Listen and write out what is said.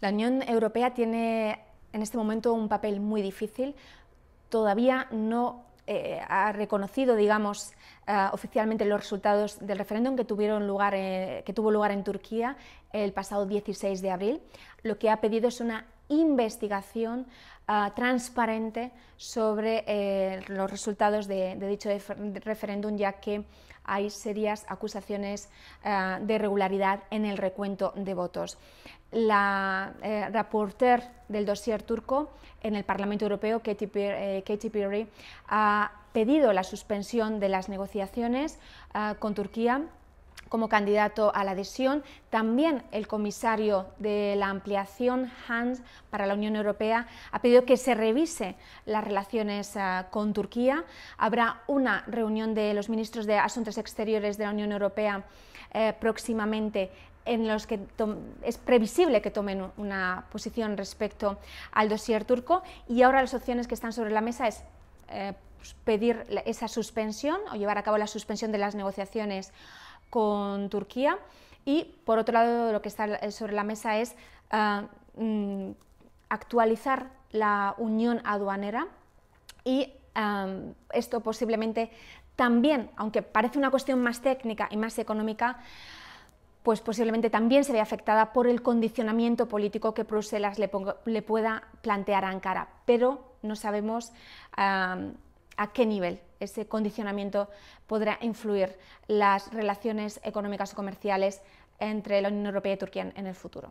La Unión Europea tiene en este momento un papel muy difícil. Todavía no eh, ha reconocido, digamos, eh, oficialmente los resultados del referéndum que, tuvieron lugar, eh, que tuvo lugar en Turquía el pasado 16 de abril. Lo que ha pedido es una investigación ah, transparente sobre eh, los resultados de, dicho referéndum, ya que hay serias acusaciones ah, de irregularidad en el recuento de votos. La eh, reporter del dossier turco en el Parlamento Europeo, Katy eh, Perry, ha pedido la suspensión de las negociaciones ah, con Turquía como candidato a la adhesión, también el comisario de la ampliación, Hans, para la Unión Europea, ha pedido que se revise las relaciones eh, con Turquía. Habrá una reunión de los ministros de Asuntos Exteriores de la Unión Europea eh, próximamente en los que es previsible que tomen una posición respecto al dossier turco y ahora las opciones que están sobre la mesa es eh, pues, pedir esa suspensión o llevar a cabo la suspensión de las negociaciones con Turquía. Y por otro lado, lo que está sobre la mesa es ah, mm, actualizar la unión aduanera y ah, esto posiblemente también, aunque parece una cuestión más técnica y más económica, pues posiblemente también se ve afectada por el condicionamiento político que Bruselas le, pueda plantear a Ankara, pero no sabemos ah, a qué nivel ese condicionamiento podrá influir las relaciones económicas o comerciales entre la Unión Europea y Turquía en el futuro.